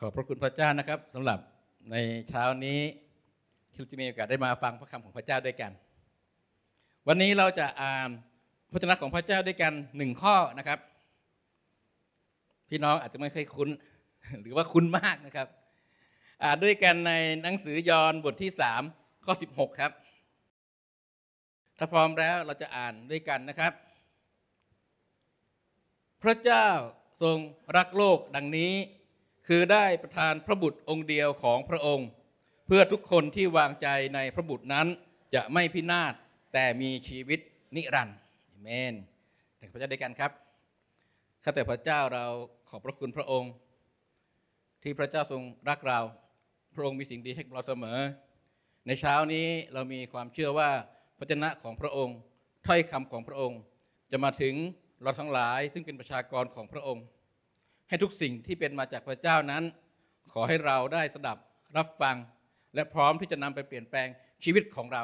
ขอบพระคุณพระเจ้านะครับสำหรับในเช้านี้ที่เราจะมีโอกาสได้มาฟังพระคำของพระเจ้าด้วยกัน วันนี้เราจะอ่านพระชนะของพระเจ้าด้วยกันหนึ่งข้อนะครับพี่น้องอาจจะไม่เคยคุ้น หรือว่าคุ้นมากนะครับอ่านด้วยกันในหนังสือยอห์นบทที่สามข้อสิบหกครับ ถ้าพร้อมแล้วเราจะอ่านด้วยกันนะครับ พระเจ้าทรงรักโลกดังนี้คือได้ประทานพระบุตรองค์เดียวของพระองค์ เพื่อทุกคนที่วางใจในพระบุตรนั้น จะไม่พินาศแต่มีชีวิตนิรันดร์เมนแต่พระเจ้าด้วยกันครับข้าแต่พระเจ้าเราขอบพระคุณพระองค์ ที่พระเจ้าทรงรักเรา พระองค์มีสิ่งดีให้เราเสมอ ในเช้านี้เรามีความเชื่อว่าพระเจนะของพระองค์ถ้อยคำของพระองค์ จะมาถึงเราทั้งหลายซึ่งเป็นประชากรของพระองค์ให้ทุกสิ่งที่เป็นมาจากพระเจ้านั้น ขอให้เราได้สดับรับฟัง และพร้อมที่จะนำไปเปลี่ยนแปลงชีวิตของเรา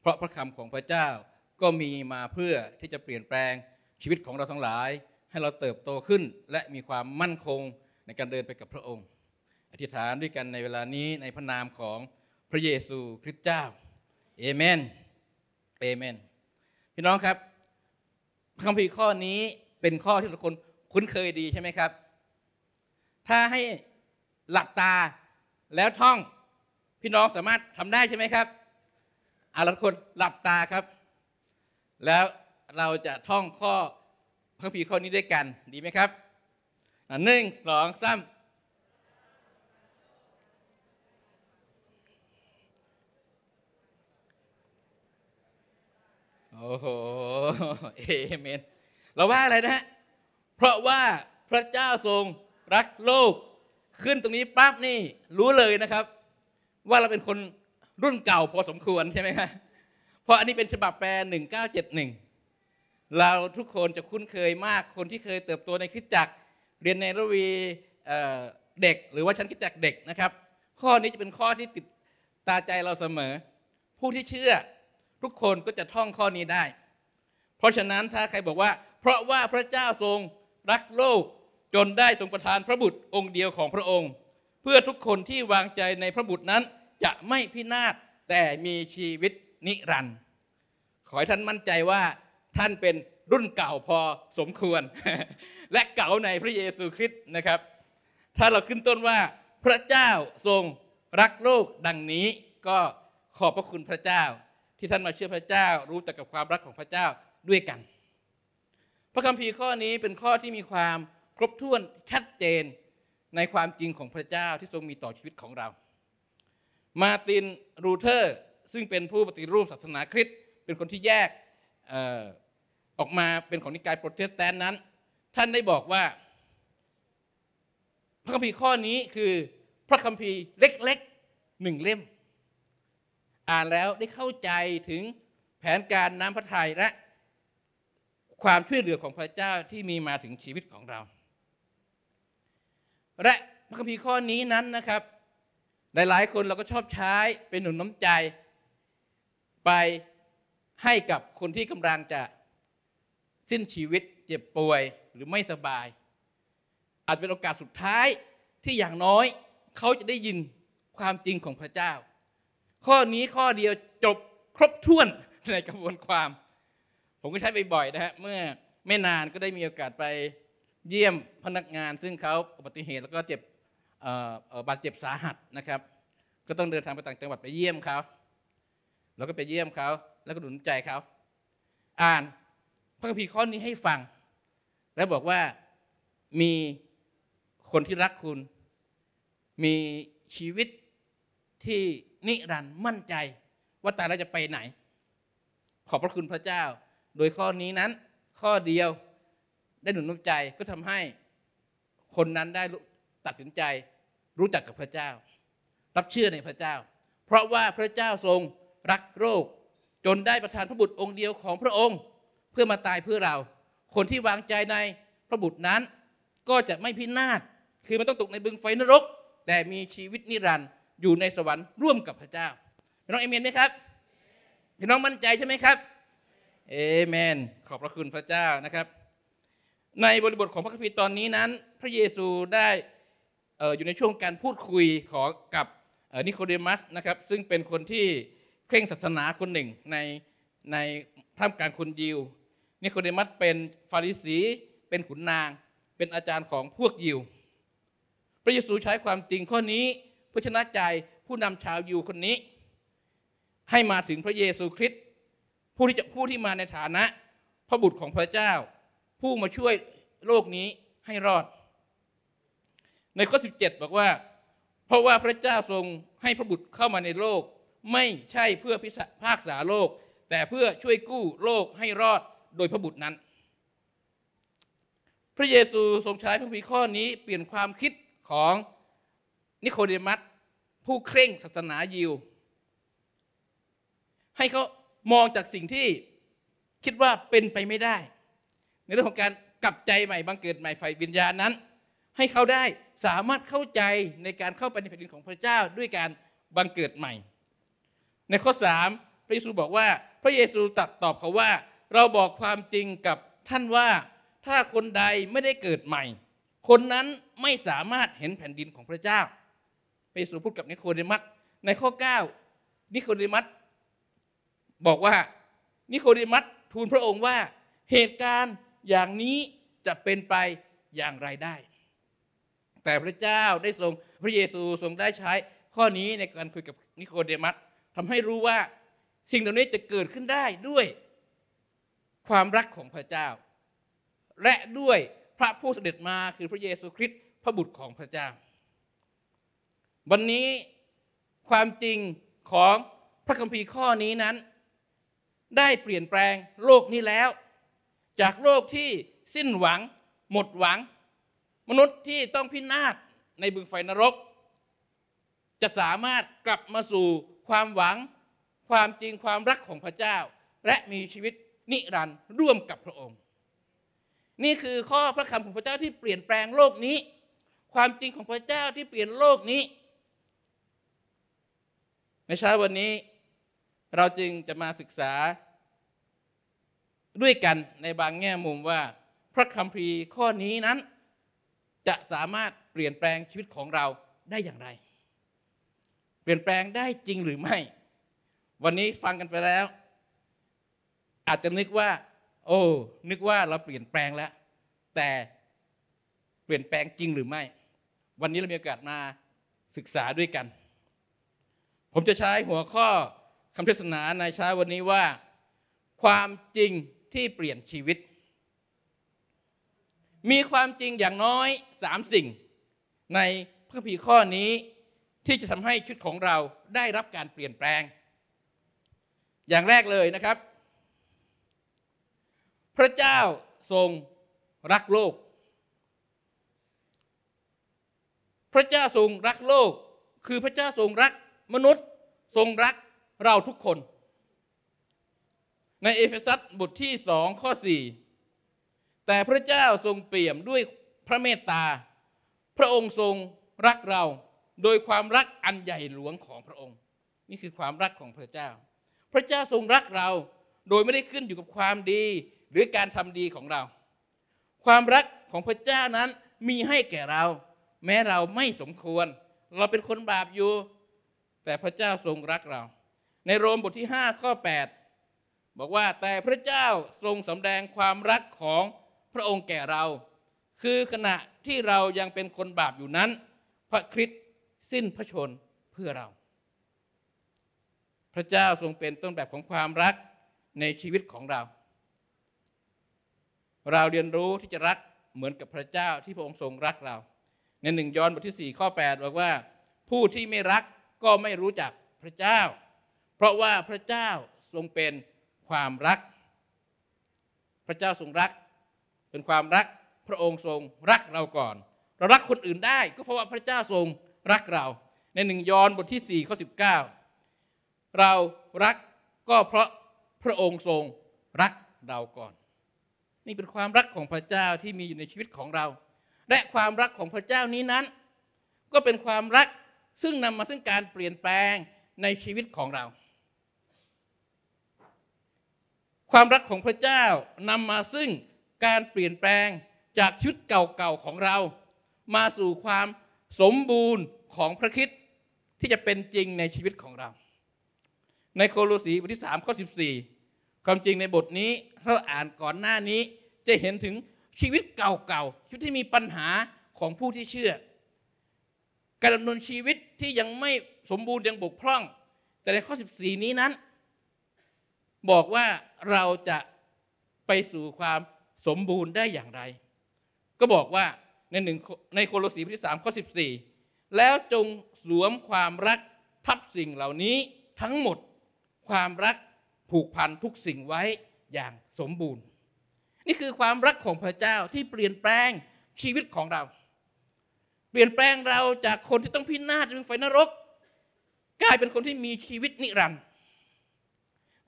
เพราะพระคำของพระเจ้าก็มีมาเพื่อที่จะเปลี่ยนแปลงชีวิตของเราทั้งหลาย ให้เราเติบโตขึ้นและมีความมั่นคงในการเดินไปกับพระองค์อธิษฐานด้วยกันในเวลานี้ในพระนามของพระเยซูคริสต์เจ้าเอเมนเอเมนพี่น้องครับคำพีข้อนี้เป็นข้อที่ทุกคนคุ้นเคยดีใช่ไหมครับถ้าให้หลับตาแล้วท่องพี่น้องสามารถทำได้ใช่ไหมครับ อาละคนหลับตาครับ แล้วเราจะท่องข้อพระพีข้อนี้ด้วยกันดีไหมครับ หนึ่งสองสามโอ้โห เอเมน เราว่าอะไรนะฮะเพราะว่าพระเจ้าทรงรักโลกขึ้นตรงนี้ปั๊บนี่รู้เลยนะครับ ว่าเราเป็นคนรุ่นเก่าพอสมควรใช่ไหมครับเพราะอันนี้เป็นฉบับแปล 1971 เราทุกคนจะคุ้นเคยมาก คนที่เคยเติบโตในคิดจักเรียนในระวีเด็ก หรือว่าชั้นคิดจักเด็กนะครับ ข้อนี้จะเป็นข้อที่ติดตาใจเราเสมอ ผู้ที่เชื่อทุกคนก็จะท่องข้อนี้ได้ เพราะฉะนั้นถ้าใครบอกว่า เพราะว่าพระเจ้าทรงรักโลกจนได้ทรงประทานพระบุตรองค์เดียวของพระองค์ เพื่อทุกคนที่วางใจในพระบุตรนั้นจะไม่พินาศแต่มีชีวิตนิรันดร์ ขอให้ท่านมั่นใจว่าท่านเป็นรุ่นเก่าพอสมควร และเก่าในพระเยซูคริสต์นะครับ ถ้าเราขึ้นต้นว่าพระเจ้าทรงรักโลกดังนี้ ก็ขอบพระคุณพระเจ้า ที่ท่านมาเชื่อพระเจ้ารู้จักกับความรักของพระเจ้าด้วยกัน พระคัมภีร์ข้อนี้เป็นข้อที่มีความครบถ้วน ชัดเจนในความจริงของพระเจ้าที่ทรงมีต่อชีวิตของเรา มาตินรูเทอร์ ซึ่งเป็นผู้ปฏิรูปศาสนาคริสต์เป็นคนที่แยกออกมาเป็นของนิกายโปรเตสแตนต์นั้น ท่านได้บอกว่า พระคัมภีร์ข้อนี้คือพระคัมภีร์เล็กๆหนึ่งเล่ม อ่านแล้วได้เข้าใจถึงแผนการน้ำพระทัยและความช่วยเหลือของพระเจ้าที่มีมาถึงชีวิตของเราและพระคัมภีร์ข้อนี้นั้นนะครับ หลาย ๆ คนเราก็ชอบใช้เป็นหนุนน้ำใจ ไปให้กับคนที่กำลังจะสิ้นชีวิตเจ็บป่วยหรือไม่สบาย อาจเป็นโอกาสสุดท้ายที่อย่างน้อย เขาจะได้ยินความจริงของพระเจ้า ข้อนี้ข้อเดียวจบครบถ้วนในกระบวนความ ผมก็ใช้บ่อยๆนะฮะเมื่อไม่นานก็ได้มีโอกาสไปเยี่ยมพนักงานซึ่งเขาอุบัติเหตุแล้วก็เจ็บบาดเจ็บสาหัสนะครับ ก็ต้องเดินทางไปต่างจังหวัดไปเยี่ยมเขาเราก็ไปเยี่ยมเขาแล้วก็หนุนใจเขาอ่านพระคัมภีร์ข้อนี้ให้ฟัง แล้วบอกว่ามีคนที่รักคุณ มีชีวิตที่นิรันดร์มั่นใจ ว่าตายแล้วจะไปไหนขอบพระคุณพระเจ้า โดยข้อนี้นั้นข้อเดียวได้หนุนน้ำใจก็ทำให้คนนั้นได้ตัดสินใจรู้จักกับพระเจ้า รับเชื่อในพระเจ้า เพราะว่าพระเจ้าทรงรักโรคจนได้ประทานพระบุตรองค์เดียวของพระองค์ เพื่อมาตายเพื่อเรา คนที่วางใจในพระบุตรนั้น ก็จะไม่พินาศคือมันต้องตกในบึงไฟนรก แต่มีชีวิตนิรันดร์อยู่ในสวรรค์ร่วมกับพระเจ้าพี่น้องเอเมนไหมครับพี่น้องมั่นใจใช่ไหมครับ เอเมน ขอบพระคุณพระเจ้านะครับในบริบทของพระคัมภีร์ตอนนี้นั้น พระเยซูได้อยู่ในช่วงการพูดคุย ของกับนิโคเดมัสนะครับซึ่งเป็นคนที่เคร่งศาสนาคนหนึ่งในในท่ามกลางคนยิว นิโคเดมัสเป็นฟาริสีเป็นขุนนาง เป็นอาจารย์ของพวกยิว พระเยซูใช้ความจริงข้อนี้เพื่อชนะใจผู้นำชาวยิวคนนี้ ให้มาถึงพระเยซูคริสต์ผู้ที่จะผู้ที่มาในฐานะพระบุตรของพระเจ้าผู้มาช่วยโลกนี้ให้รอด ในข้อ 17 บอกว่า เพราะว่าพระเจ้าทรงให้พระบุตรเข้ามาในโลก ไม่ใช่เพื่อพิพากษาโลก แต่เพื่อช่วยกู้โลกให้รอดโดยพระบุตรนั้น พระเยซูทรงใช้พระพีข้อนี้เปลี่ยนความคิดของนิโคเดมัสผู้เคร่งศาสนายิว ให้เขามองจากสิ่งที่คิดว่าเป็นไปไม่ได้เรื่องของการกลับใจใหม่บังเกิดใหม่ไฟวิญญาณนั้น ให้เขาได้สามารถเข้าใจในการเข้าไปในแผ่นดินของพระเจ้าด้วยการบังเกิดใหม่ ในข้อ3พระเยซูบอกว่าพระเยซูตรัสตอบเขาว่า เราบอกความจริงกับท่านว่าถ้าคนใดไม่ได้เกิดใหม่ คนนั้นไม่สามารถเห็นแผ่นดินของพระเจ้าพระเยซูพูดกับนิโคเดมัสในข้อ 9 นิโคเดมัสบอกว่า นิโคเดมัสทูลพระองค์ว่าเหตุการณ์อย่างนี้จะเป็นไปอย่างไรได้ แต่พระเจ้าได้ทรงพระเยซูทรงได้ใช้ข้อนี้ในการคุยกับนิโคเดมัสทำให้รู้ว่า สิ่งเหล่านี้จะเกิดขึ้นได้ด้วยความรักของพระเจ้า และด้วยพระผู้เสด็จมาคือพระเยซูคริสต์พระบุตรของพระเจ้า วันนี้ความจริงของพระคัมภีร์ข้อนี้นั้น ได้เปลี่ยนแปลงโลกนี้แล้วจากโลกที่สิ้นหวัง หมดหวัง มนุษย์ที่ต้องพินาศในบึงไฟนรก จะสามารถกลับมาสู่ความหวัง ความจริงความรักของพระเจ้า และมีชีวิตนิรันดร์ร่วมกับพระองค์ นี่คือข้อพระคำของพระเจ้าที่เปลี่ยนแปลงโลกนี้ ความจริงของพระเจ้าที่เปลี่ยนโลกนี้ ในเช้าวันนี้เราจึงจะมาศึกษาด้วยกันในบางแง่มุมว่า พระคัมภีร์ข้อนี้นั้น จะสามารถเปลี่ยนแปลงชีวิตของเราได้อย่างไร เปลี่ยนแปลงได้จริงหรือไม่ วันนี้ฟังกันไปแล้ว อาจจะนึกว่า โอ้ นึกว่าเราเปลี่ยนแปลงแล้ว แต่เปลี่ยนแปลงจริงหรือไม่ วันนี้เรามีโอกาสมาศึกษาด้วยกัน ผมจะใช้หัวข้อคำเทศนาในเช้าวันนี้ว่า ความจริงที่เปลี่ยนชีวิต มีความจริงอย่างน้อยสามสิ่ง ในพระพีข้อนี้ที่จะทำให้ชุดของเราได้รับการเปลี่ยนแปลง อย่างแรกเลยนะครับ พระเจ้าทรงรักโลก พระเจ้าทรงรักโลกคือพระเจ้าทรงรักมนุษย์ทรงรักเราทุกคนในเอเฟซัสบทที่สองข้อสี่แต่พระเจ้าทรงเปี่ยมด้วยพระเมตตาพระองค์ทรงรักเรา โดยความรักอันใหญ่หลวงของพระองค์ นี่คือความรักของพระเจ้า พระเจ้าทรงรักเราโดยไม่ได้ขึ้นอยู่กับความดีหรือการทำดีของเรา ความรักของพระเจ้านั้นมีให้แก่เรา แม้เราไม่สมควร เราเป็นคนบาปอยู่แต่พระเจ้าทรงรักเรา ในโรมบทที่5ข้อ8บอกว่าแต่พระเจ้าทรงสำแดงความรักของพระองค์แก่เรา คือขณะที่เรายังเป็นคนบาปอยู่นั้นพระคริสต์สิ้นพระชนเพื่อเรา พระเจ้าทรงเป็นต้นแบบของความรักในชีวิตของเรา เราเรียนรู้ที่จะรักเหมือนกับพระเจ้าที่พระองค์ทรงรักเรา ในหนึ่งยอห์นบทที่4ข้อ 8บอกว่า ผู้ที่ไม่รักก็ไม่รู้จักพระเจ้า เพราะว่าพระเจ้าทรงเป็นความรัก พระเจ้าทรงรัก เป็นความรักพระองค์ทรงรักเราก่อนเรารักคนอื่นได้ก็เพราะว่าพระเจ้าทรงรักเราในหนึ่งยอห์นบทที่4ข้อ19 เรารักก็เพราะพระองค์ทรงรักเราก่อน นี่เป็นความรักของพระเจ้าที่มีอยู่ในชีวิตของเรา และความรักของพระเจ้านี้นั้น ก็เป็นความรักซึ่งนำมาซึ่งการเปลี่ยนแปลงในชีวิตของเราความรักของพระเจ้านำมาซึ่งการเปลี่ยนแปลงจากชุดเก่าๆของเรา มาสู่ความสมบูรณ์ของพระคิดที่จะเป็นจริงในชีวิตของเรา ในโคโลสีบทที่3ข้อ14 ความจริงในบทนี้ถ้าอ่านก่อนหน้านี้จะเห็นถึงชีวิตเก่าๆชีวิตที่มีปัญหาของผู้ที่เชื่อ การดำเนินชีวิตที่ยังไม่สมบูรณ์ยังบกพร่อง แต่ในข้อ 14 นี้นั้นบอกว่าเราจะไปสู่ความสมบูรณ์ได้อย่างไร ก็บอกว่าในหนึ่งในโคโลสีบทที่สามข้อสิบสี่แล้วจงสวมความรักทับสิ่งเหล่านี้ทั้งหมดความรักผูกพันทุกสิ่งไว้อย่างสมบูรณ์ นี่คือความรักของพระเจ้าที่เปลี่ยนแปลงชีวิตของเรา เปลี่ยนแปลงเราจากคนที่ต้องพินาศเป็นไฟนรก กลายเป็นคนที่มีชีวิตนิรันดร์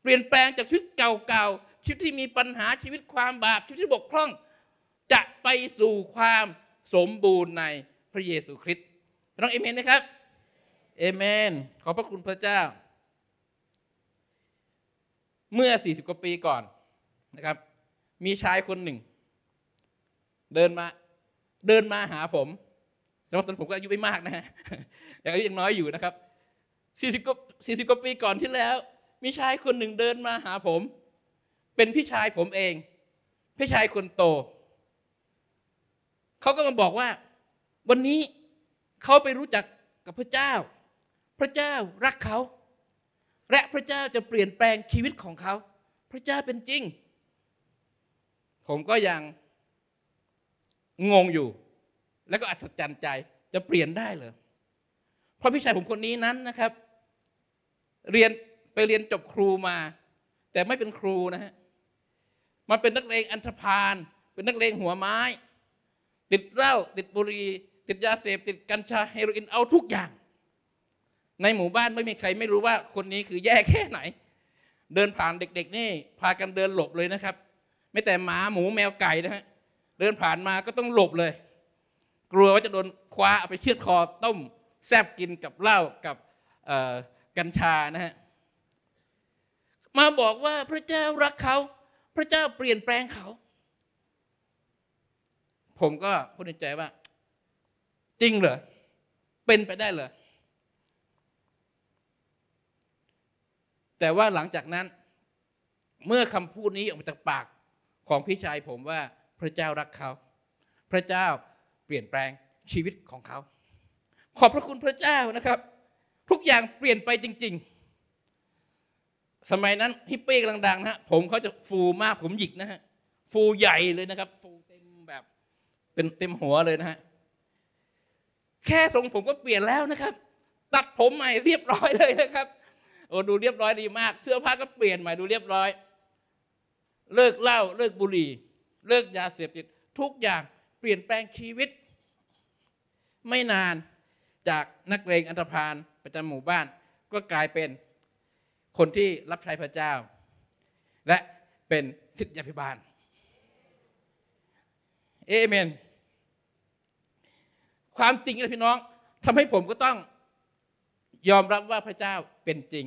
เปลี่ยนแปลงจากชีวิตเก่าๆ ชีวิตที่มีปัญหาชีวิตความบาปชีวิตที่บกพร่อง จะไปสู่ความสมบูรณ์ในพระเยซูคริสต์ต้องเอเมนนะครับ เอเมน ขอพระคุณพระเจ้า เมื่อ 40กว่าปีก่อนนะครับ มีชายคนหนึ่ง เดินมาเดินมาหาผมสำหรับตอนผมก็อายุไม่มากนะฮะอายุยังน้อยอยู่นะครับ40กว่า40กว่าปีก่อนที่แล้วมีชายคนหนึ่งเดินมาหาผม เป็นพี่ชายผมเองพี่ชายคนโตเขาก็มาบอกว่า วันนี้เขาไปรู้จักกับพระเจ้า พระเจ้ารักเขา และพระเจ้าจะเปลี่ยนแปลงชีวิตของเขา พระเจ้าเป็นจริง ผมก็ยังงงอยู่ แล้วก็อัศจรรย์ใจ จะเปลี่ยนได้เหรอเพราะพี่ชายผมคนนี้นั้นนะครับ เรียนไปเรียนจบครูมา แต่ไม่เป็นครูนะฮะมาเป็นนักเลงอันธพาลเป็นนักเลงหัวไม้ ติดเหล้า ติดบุหรี่ติดยาเสพ ติดกัญชาเฮโรอีนเอาทุกอย่าง ในหมู่บ้านไม่มีใคร ไม่รู้ว่าคนนี้คือแย่แค่ไหน เดินผ่านเด็กๆ นี่ พากันเดินหลบเลยนะครับไม่แต่หมาหมูแมวไก่นะฮะเดินผ่านมาก็ต้องหลบเลย กลัวว่าจะโดนคว้าเอาไปเชือดคอต้มแซบกินกับเหล้ากับกัญชานะฮะมาบอกว่าพระเจ้ารักเขา พระเจ้าเปลี่ยนแปลงเขา ผมก็พูดในใจว่าจริงเหรอ เป็นไปได้เหรอ แต่ว่าหลังจากนั้นเมื่อคำพูดนี้ออกมาจากปากของพี่ชายผมว่าพระเจ้ารักเขา พระเจ้าเปลี่ยนแปลงชีวิตของเขา ขอบพระคุณพระเจ้านะครับ ทุกอย่างเปลี่ยนไปจริง ๆสมัยนั้นฮิปปี้กำลังดังนะฮะผมเขาจะฟูมากผมหยิกนะฮะฟูใหญ่เลยนะครับ ฟูเต็มแบบ เป็นเต็มหัวเลยนะฮะแค่ทรงผมก็เปลี่ยนแล้วนะครับ ตัดผมใหม่เรียบร้อยเลยนะครับ โอ้ดูเรียบร้อยดีมาก เสื้อผ้าก็เปลี่ยนใหม่ดูเรียบร้อย เลิกเหล้าเลิกบุหรี่ เลิกยาเสพติดทุกอย่างเปลี่ยนแปลงชีวิต ไม่นานจากนักเลงอันธพาลประจำหมู่บ้าน ก็กลายเป็นคนที่รับใช้พระเจ้า และเป็นสิทธิพิบาล เอเมน ความจริงนะพี่น้องทำให้ผมก็ต้องยอมรับว่าพระเจ้าเป็นจริง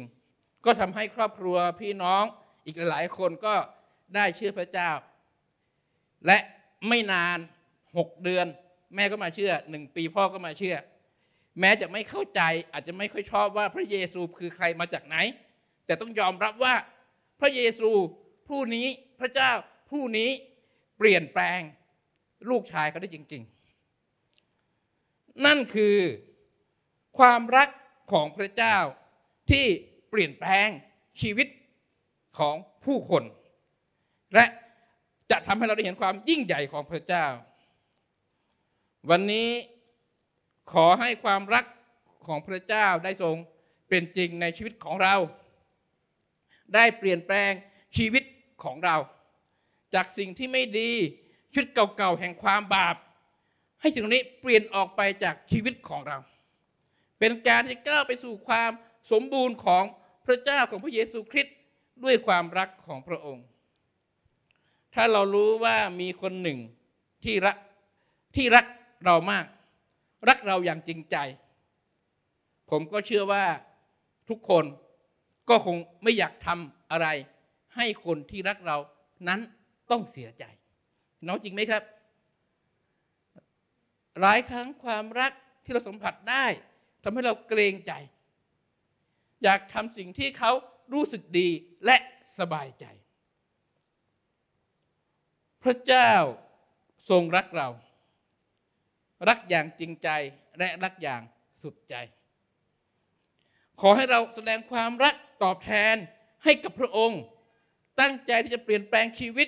ก็ทำให้ครอบครัวพี่น้อง อีกหลายคนก็ได้เชื่อพระเจ้า และไม่นานหกเดือน แม่ก็มาเชื่อหนึ่งปีพ่อก็มาเชื่อ แม้จะไม่เข้าใจ อาจจะไม่ค่อยชอบว่าพระเยซูคือใครมาจากไหนแต่ต้องยอมรับว่าพระเยซูผู้นี้พระเจ้าผู้นี้เปลี่ยนแปลงลูกชายเขาได้จริง ๆ นั่นคือความรักของพระเจ้าที่เปลี่ยนแปลงชีวิตของผู้คน และจะทำให้เราได้เห็นความยิ่งใหญ่ของพระเจ้า วันนี้ขอให้ความรักของพระเจ้าได้ทรงเป็นจริงในชีวิตของเราได้เปลี่ยนแปลงชีวิตของเรา จากสิ่งที่ไม่ดีชุดเก่าๆแห่งความบาป ให้สิ่งนี้เปลี่ยนออกไปจากชีวิตของเรา เป็นการที่ก้าวไปสู่ความสมบูรณ์ของพระเจ้าของพระเยซูคริสต์ด้วยความรักของพระองค์ ถ้าเรารู้ว่ามีคนหนึ่งที่รักที่รักเรามาก รักเราอย่างจริงใจ ผมก็เชื่อว่าทุกคนก็คงไม่อยากทำอะไรให้คนที่รักเรานั้นต้องเสียใจน้องจริงไหมครับ หลายครั้งความรักที่เราสัมผัสได้ทำให้เราเกรงใจ อยากทำสิ่งที่เขารู้สึกดีและสบายใจ พระเจ้าทรงรักเรา รักอย่างจริงใจและรักอย่างสุดใจ ขอให้เราแสดงความรักตอบแทนให้กับพระองค์ ตั้งใจที่จะเปลี่ยนแปลงชีวิต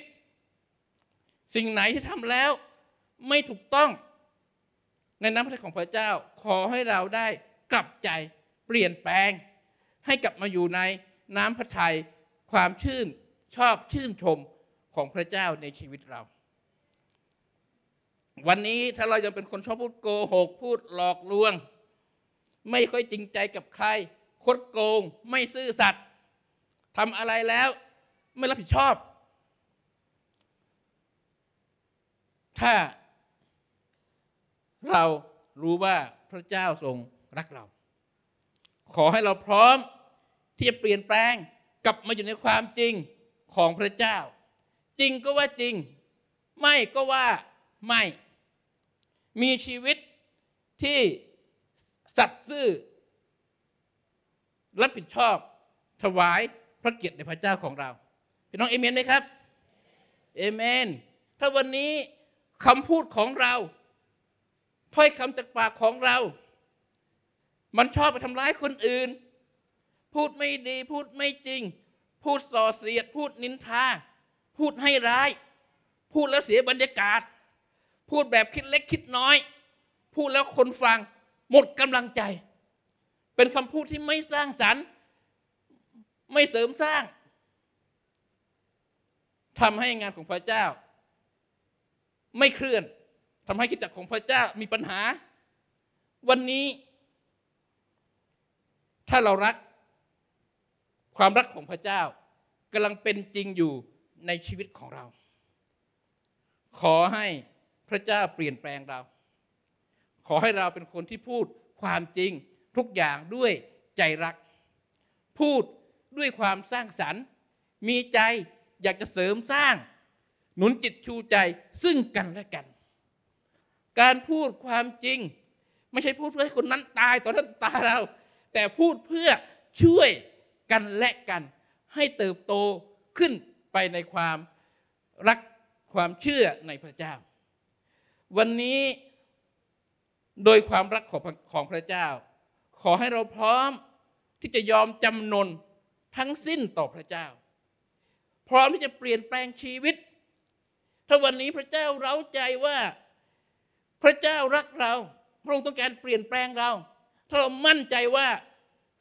สิ่งไหนที่ทำแล้วไม่ถูกต้อง ในน้ำพระทัยของพระเจ้า ขอให้เราได้กลับใจเปลี่ยนแปลง ให้กลับมาอยู่ในน้ำพระทยัยความชื่นชอบชื่นชมของพระเจ้าในชีวิตเรา วันนี้ถ้าเรายังเป็นคนชอบพูดโกหกพูดหลอกลวง ไม่ค่อยจริงใจกับใครคดโกงไม่ซื่อสัตย์ทำอะไรแล้ว ไม่รับผิดชอบ ถ้าเรารู้ว่าพระเจ้าทรงรักเรา ขอให้เราพร้อมที่จะเปลี่ยนแปลง กลับมาอยู่ในความจริงของพระเจ้า จริงก็ว่าจริง ไม่ก็ว่าไม่ มีชีวิตที่สัตย์ซื่อรับผิดชอบ ถวายพระเกียรติในพระเจ้าของเราพี่น้องเอเมนไหมครับเอเมนถ้าวันนี้คำพูดของเรา ถ้อยคำจากปากของเรา มันชอบไปทำร้ายคนอื่น พูดไม่ดี พูดไม่จริง พูดส่อเสียด พูดนินทาพูดให้ร้าย พูดแล้วเสียบรรยากาศ พูดแบบคิดเล็กคิดน้อย พูดแล้วคนฟัง หมดกำลังใจเป็นคำพูดที่ไม่สร้างสรรค์ ไม่เสริมสร้างทำให้งานของพระเจ้า ไม่เคลื่อนทำให้กิจักของพระเจ้ามีปัญหา วันนี้ ถ้าเรารัก ความรักของพระเจ้ากำลังเป็นจริงอยู่ในชีวิตของเรา ขอให้พระเจ้าเปลี่ยนแปลงเรา ขอให้เราเป็นคนที่พูดความจริงทุกอย่างด้วยใจรัก พูดด้วยความสร้างสรรค์มีใจอยากจะเสริมสร้าง หนุนจิตชูใจซึ่งกันและกัน การพูดความจริง ไม่ใช่พูดเพื่อให้คนนั้นตายต่อหน้าตาเรา แต่พูดเพื่อช่วยกันและกัน ให้เติบโตขึ้นไปในความรักความเชื่อในพระเจ้า วันนี้โดยความรักของพระเจ้าขอให้เราพร้อมที่จะยอมจำนนทั้งสิ้นต่อพระเจ้า พร้อมที่จะเปลี่ยนแปลงชีวิตถ้าวันนี้พระเจ้าเร้าใจว่าพระเจ้ารักเราพระองค์ต้องการเปลี่ยนแปลงเรา ถ้าเรามั่นใจว่า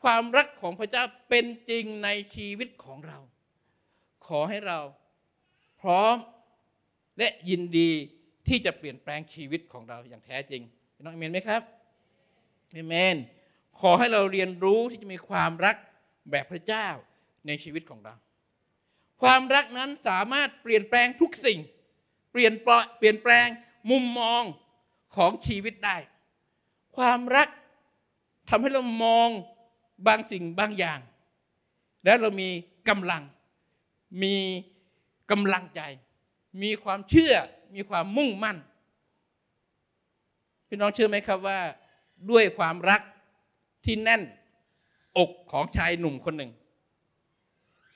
ความรักของพระเจ้าเป็นจริงในชีวิตของเรา ขอให้เราพร้อมและยินดีที่จะเปลี่ยนแปลงชีวิตของเราอย่างแท้จริงน้องเอเมนไหมครับเอเมนขอให้เราเรียนรู้ที่จะมีความรักแบบพระเจ้าในชีวิตของเรา ความรักนั้นสามารถเปลี่ยนแปลงทุกสิ่ง เปลี่ยนเปลี่ยนแปลงมุมมองของชีวิตได้ ความรักทำให้เรามองบางสิ่งบางอย่าง และเรามีกำลัง มีกำลังใจ มีความเชื่อ มีความมุ่งมั่น พี่น้องเชื่อไหมครับว่าด้วยความรักที่แน่น อกของชายหนุ่มคนหนึ่ง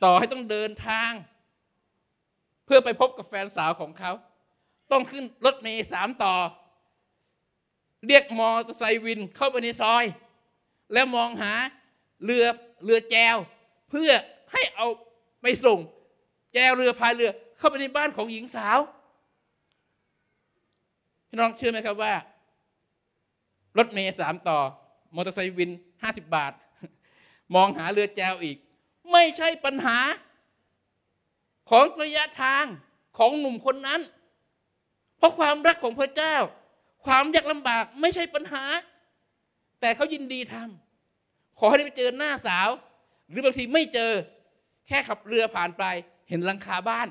ต่อให้ต้องเดินทาง เพื่อไปพบกับแฟนสาวของเขา ต้องขึ้นรถเมล์สามต่อ เรียกมอเตอร์ไซค์วินเข้าไปในซอย แล้วมองหาเรือเรือแจวเพื่อให้เอาไปส่ง แจวเรือพายเรือเข้าไปในบ้านของหญิงสาวี่น้องเชื่อไหมครับว่า รถเมย์สามต่อมอเตอร์ไซค์วิน 50 บาท มองหาเรือแจวอีก ไม่ใช่ปัญหา ของระยะทางของหนุ่มคนนั้น เพราะความรักของพระเจ้า ความยากลำบากไม่ใช่ปัญหา แต่เขายินดีทำขอให้ได้ไปเจอหน้าสาว หรือบางทีไม่เจอแค่ขับเรือผ่านไป เห็นลังคาบ้าน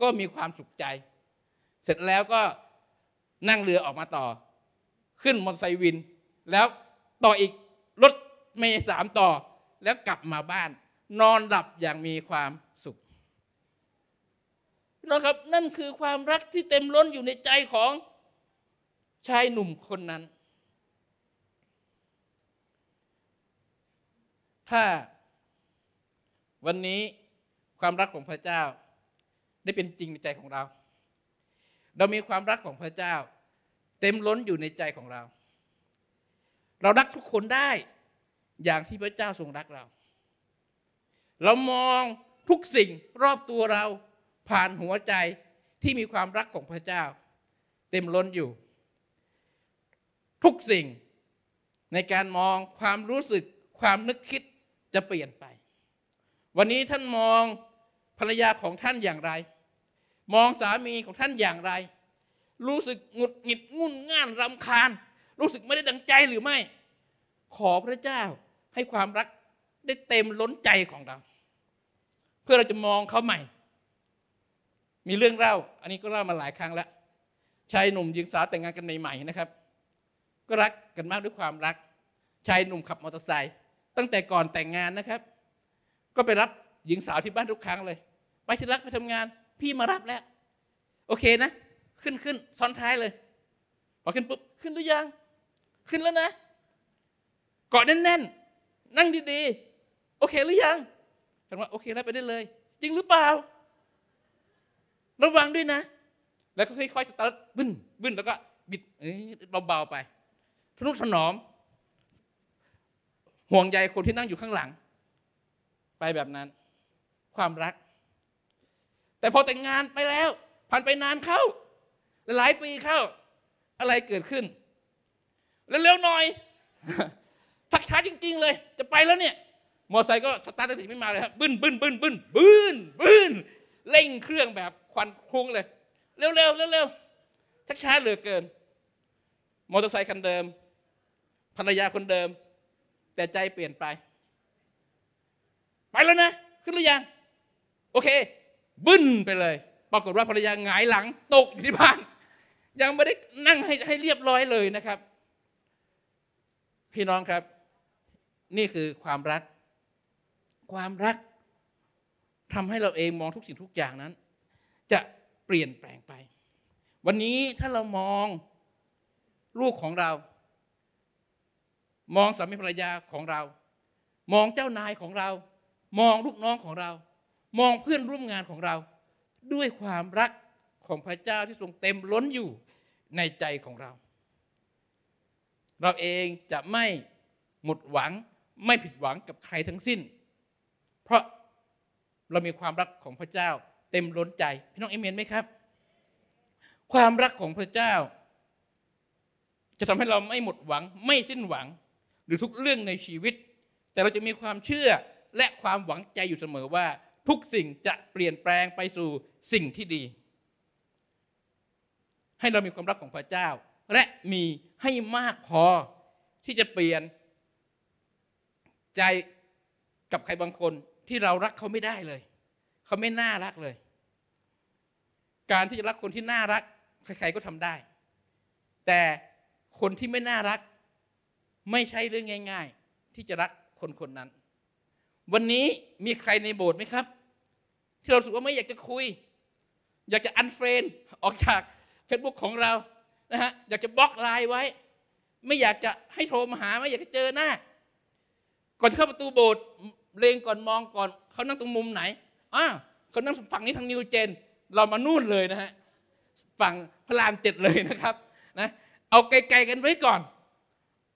ก็มีความสุขใจ เสร็จแล้วก็นั่งเรือออกมาต่อ ขึ้นมอเตอร์ไซค์วินแล้วต่ออีกรถเมย์สามต่อแล้วกลับมาบ้าน นอนหลับอย่างมีความสุขนะครับนั่นคือความรักที่เต็มล้นอยู่ในใจของชายหนุ่มคนนั้น ถ้าวันนี้ความรักของพระเจ้าได้เป็นจริงในใจของเรา เรามีความรักของพระเจ้า เต็มล้นอยู่ในใจของเราเรารักทุกคนได้อย่างที่พระเจ้าทรงรักเรา เรามองทุกสิ่งรอบตัวเราผ่านหัวใจที่มีความรักของพระเจ้า เต็มล้นอยู่ ทุกสิ่งในการมองความรู้สึกความนึกคิดจะเปลี่ยนไป วันนี้ท่านมองภรรยาของท่านอย่างไร มองสามีของท่านอย่างไร รู้สึกหงุดหงิดงุ่นง่านรำคาญรู้สึกไม่ได้ดังใจหรือไม่ ขอพระเจ้าให้ความรักได้เต็มล้นใจของเรา เพื่อเราจะมองเขาใหม่ มีเรื่องเล่าอันนี้ก็เล่ามาหลายครั้งแล้วชายหนุ่มหญิงสาวแต่งงานกันใหม่ๆนะครับ ก็รักกันมากด้วยความรักชายหนุ่มขับมอเตอร์ไซค์ตั้งแต่ก่อนแต่งงานนะครับ ก็ไปรับหญิงสาวที่บ้านทุกครั้งเลยไปที่รักไปทำงานพี่มารับแล้ว โอเคนะ ขึ้นขึ้นซ้อนท้ายเลยพอขึ้นปุ๊บขึ้นหรือยังขึ้นแล้วนะกอดแน่นๆ นั่งดีๆ โอเคหรือยังฉันว่าโอเคแล้วไปได้เลย จริงหรือเปล่า ระวังด้วยนะ แล้วก็ค่อยๆสตาร์ทบึ้นบึ้นแล้วก็ บิดเบาๆไปทนุถนอมห่วงใยคนที่นั่งอยู่ข้างหลัง ไปแบบนั้น ความรัก แต่พอแต่งงานไปแล้ว ผ่านไปนานเข้า หลายปีเข้า อะไรเกิดขึ้นเร็วๆหน่อยทักช้าจริงๆเลย จะไปแล้วเนี่ย มอเตอร์ไซค์ก็สตาร์ทติดไม่มาเลยครับ บึ้นบึ้นบึ้นบึ้นบึ้นบึ้นเร่งเครื่องแบบควันคุ้งเลย เร็วๆเร็วๆชักช้าเหลือเกิน มอเตอร์ไซค์คันเดิม ภรรยาคนเดิม แต่ใจเปลี่ยนไป ไปแล้วนะ ขึ้นหรือยัง โอเค บึ้นไปเลย ปรากฏว่าภรรยาหงายหลังตกอยู่ที่บ้าน ยังไม่ได้นั่งให้ให้เรียบร้อยเลยนะครับพี่น้องครับ นี่คือความรัก ความรักทำให้เราเองมองทุกสิ่งทุกอย่างนั้น จะเปลี่ยนแปลงไป วันนี้ถ้าเรามองลูกของเรา มองสามีภรรยาของเรา มองเจ้านายของเรา มองลูกน้องของเรา มองเพื่อนร่วมงานของเรา ด้วยความรักของพระเจ้าที่ทรงเต็มล้นอยู่ในใจของเราเราเองจะไม่หมดหวัง ไม่ผิดหวังกับใครทั้งสิ้น เพราะเรามีความรักของพระเจ้าเต็มล้นใจพี่น้องเอเมนไหมครับ ความรักของพระเจ้า จะทำให้เราไม่หมดหวังไม่สิ้นหวังหรือทุกเรื่องในชีวิต แต่เราจะมีความเชื่อและความหวังใจอยู่เสมอว่าทุกสิ่งจะเปลี่ยนแปลงไปสู่สิ่งที่ดี ให้เรามีความรักของพระเจ้าและมีให้มากพอที่จะเปลี่ยนใจกับใครบางคนที่เรารักเขาไม่ได้เลย เขาไม่น่ารักเลย การที่จะรักคนที่น่ารัก ใครๆก็ทำได้ แต่คนที่ไม่น่ารัก ไม่ใช่เรื่องง่ายๆที่จะรักคนคนนั้น วันนี้มีใครในโบสถ์ไหมครับ ที่เราสึกว่าไม่อยากจะคุย อยากจะอันเฟรนออกจากเฟซบุ๊กของเรานะฮะอยากจะบล็อกไลน์ไว้ ไม่อยากจะให้โทรมาหาไม่อยากจะเจอหน้าก่อนเข้าประตูโบสถ์เลงก่อนมองก่อนเขานั่งตรงมุมไหนอ้าวเขานั่งฝั่งนี้ทางนิวเจน เรามานู่นเลยนะฮะฝั่งพระรามเจ็ดเลยนะครับนะเอาไกลๆกันไว้ก่อน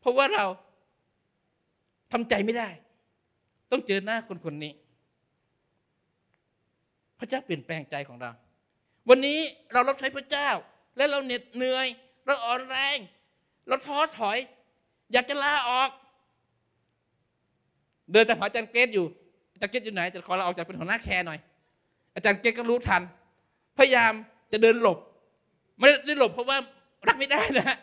เพราะว่าเราทำใจไม่ได้ ต้องเจอหน้าคนคนนี้ พระเจ้าเปลี่ยนแปลงใจของเรา วันนี้เรารับใช้พระเจ้า และเราเหน็ดเหนื่อยเราอ่อนแรงเราท้อถอย อยากจะลาออก เดินแต่หาอาจารย์เกตอยู่อาจารย์เกตอยู่ไหนจะขอเราออกจากเป็นหัวหน้าแคร์หน่อย อาจารย์เกตก็รู้ทันพยายามจะเดินหลบ ไม่ได้หลบเพราะว่ารักไม่ได้นะ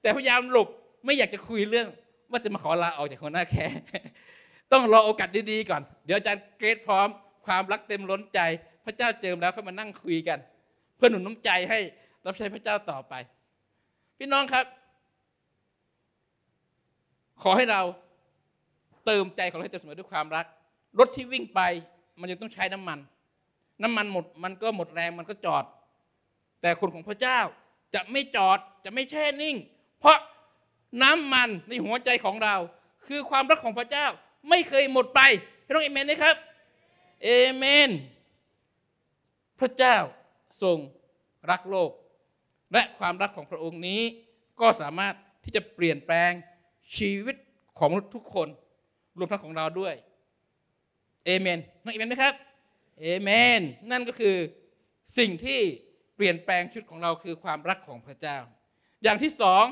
แต่พยายามหลบไม่อยากจะคุยเรื่องว่าจะมาขอลาออกจากหัวหน้าแคร์ต้องรอโอกาสดีๆก่อนเดี๋ยวอาจารย์เกตพร้อม ความรักเต็มล้นใจ พระเจ้าเจิมแล้วเขามานั่งคุยกัน เพื่อหนุนน้ำใจให้รับใช้พระเจ้าต่อไปพี่น้องครับ ขอให้เราเติมใจของเราให้เต็มเสมอด้วยความรัก รถที่วิ่งไปมันยังต้องใช้น้ำมัน น้ำมันหมดมันก็หมดแรงมันก็จอด แต่คนของพระเจ้าจะไม่จอดจะไม่แช่นิ่งเพราะน้ำมันในหัวใจของเรา คือความรักของพระเจ้า ไม่เคยหมดไปพี่น้องเอเมนไหมครับเอเมน พระเจ้าทรงรักโลกและความรักของพระองค์นี้ ก็สามารถที่จะเปลี่ยนแปลงชีวิตของมนุษย์ทุกคนรวมทั้งของเราด้วยเอเมนนังเอเมนไหมครับเอเมน นั่นก็คือสิ่งที่เปลี่ยนแปลงชีวิตของเราคือความรักของพระเจ้า อย่างที่สอง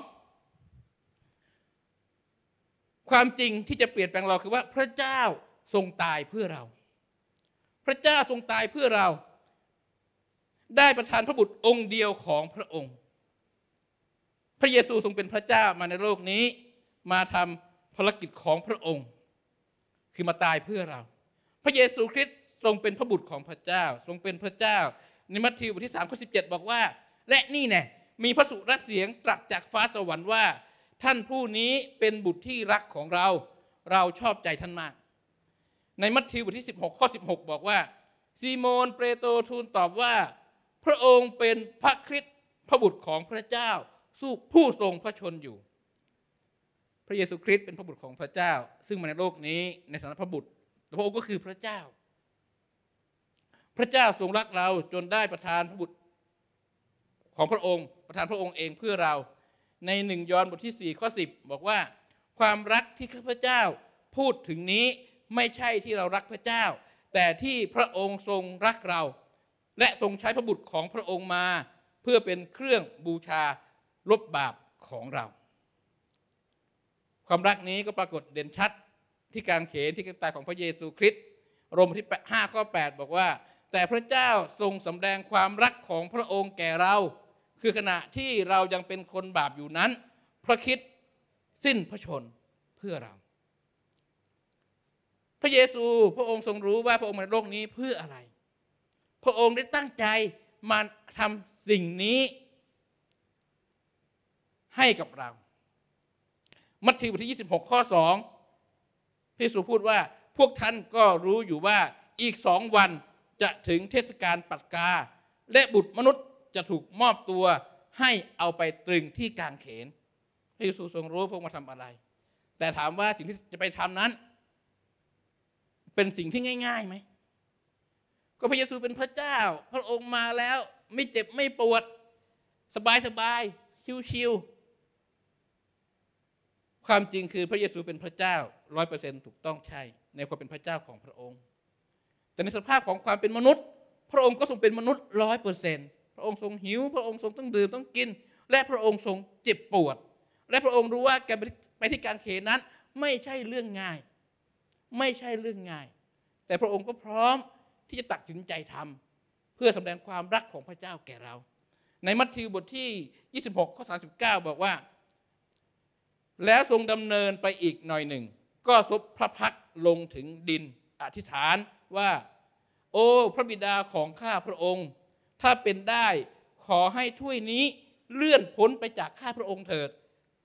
ความจริงที่จะเปลี่ยนแปลงเราคือว่าพระเจ้าทรงตายเพื่อเรา พระเจ้าทรงตายเพื่อเราได้ประทานพระบุตรองค์เดียวของพระองค์ พระเยซูทรงเป็นพระเจ้ามาในโลกนี้ มาทำภารกิจของพระองค์ คือมาตายเพื่อเรา พระเยซูคริสต์ทรงเป็นพระบุตรของพระเจ้า ทรงเป็นพระเจ้า ในมัทธิวบทที่สามข้อสิบอกว่า และนี่แน่มีพระสุรเสียงตรัสจากฟ้าสวรรค์ว่า ท่านผู้นี้เป็นบุตรที่รักของเรา เราชอบใจท่านมาก ในมัทธิวบทที่ 16ข้อสิบอกว่า ซีโมนเปโตรทูลตอบว่าพระองค์เป็นพระคริสต์พระบุตรของพระเจ้าสู้ผู้ทรงพระชนอยู่ พระเยซูคริสต์เป็นพระบุตรของพระเจ้า ซึ่งมาในโลกนี้ในฐานะพระบุตรแต่พระองค์ก็คือพระเจ้า พระเจ้าทรงรักเราจนได้ประทานพระบุตรของพระองค์ ประทานพระองค์เองเพื่อเรา ในหนึ่งยอห์นบทที่4ข้อ10บอกว่า ความรักที่ข้าพเจ้าพูดถึงนี้ไม่ใช่ที่เรารักพระเจ้า แต่ที่พระองค์ทรงรักเราและทรงใช้พระบุตรของพระองค์มาเพื่อเป็นเครื่องบูชาลบบาปของเรา ความรักนี้ก็ปรากฏเด่นชัดที่การเขน ที่การตายของพระเยซูคริสต์รมที่5ข้อ8บอกว่า แต่พระเจ้าทรงสำแดงความรักของพระองค์แก่เรา คือขณะที่เรายังเป็นคนบาปอยู่นั้น พระคิดสิ้นพระชนเพื่อเรา พระเยซูพระองค์ทรงรู้ว่าพระองค์มาโลกนี้เพื่ออะไรพระองค์ได้ตั้งใจมาทำสิ่งนี้ให้กับเรา มัทธิวบทที่ 26 ข้อ 2 พระเยซูพูดว่าพวกท่านก็รู้อยู่ว่าอีกสองวันจะถึงเทศกาลปัสกา และบุตรมนุษย์จะถูกมอบตัวให้เอาไปตรึงที่กลางเขน พระเยซูทรงรู้พวกมาทำอะไร แต่ถามว่าสิ่งที่จะไปทำนั้น เป็นสิ่งที่ง่าย ๆไหมก็พระเยซูเป็นพระเจ้า พระองค์มาแล้วไม่เจ็บไม่ปวด สบายสบายชิวชิวความจริงคือพระเยซูเป็นพระเจ้าร้อยเปอร์เซ็นถูกต้องใช่ ในความเป็นพระเจ้าของพระองค์ แต่ในสภาพของความเป็นมนุษย์ พระองค์ก็ทรงเป็นมนุษย์ร้อยเปอร์เซ็นพระองค์ทรงหิว พระองค์ทรงต้องดื่มต้องกิน และพระองค์ทรงเจ็บปวด และพระองค์รู้ว่าการไปที่การเขนนั้นไม่ใช่เรื่องง่าย ไม่ใช่เรื่องง่าย แต่พระองค์ก็พร้อมที่จะตัดสินใจทำ เพื่อแสดงความรักของพระเจ้าแก่เรา ในมัทธิวบทที่ 26 ข้อ 39 บอกว่า แล้วทรงดำเนินไปอีกหน่อยหนึ่ง ก็ซบพระพักลงถึงดิน อธิษฐานว่า โอ้พระบิดาของข้าพระองค์ ถ้าเป็นได้ขอให้ถ้วยนี้เลื่อนพ้นไปจากข้าพระองค์เถิด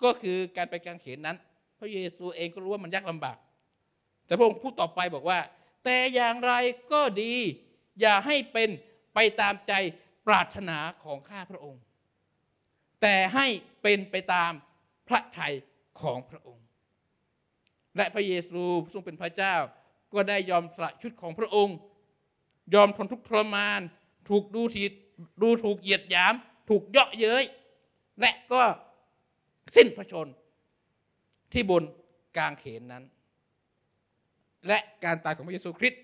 ก็คือการไปกางเขนนั้น พระเยซูเองก็รู้ว่ามันยากลำบาก แต่พระองค์พูดต่อไปบอกว่าแต่อย่างไรก็ดีอย่าให้เป็นไปตามใจปรารถนาของข้าพระองค์ แต่ให้เป็นไปตามพระทัยของพระองค์ และพระเยซูทรงเป็นพระเจ้า ก็ได้ยอมสละชุดของพระองค์ ยอมทนทุกข์ทรมานถูกดูถีดูถูกเหยียดหยาม ถูกเยาะเย้ย และก็สิ้นพระชนที่บน กลางเขนนั้นและการตายของพระเยซูคริสต์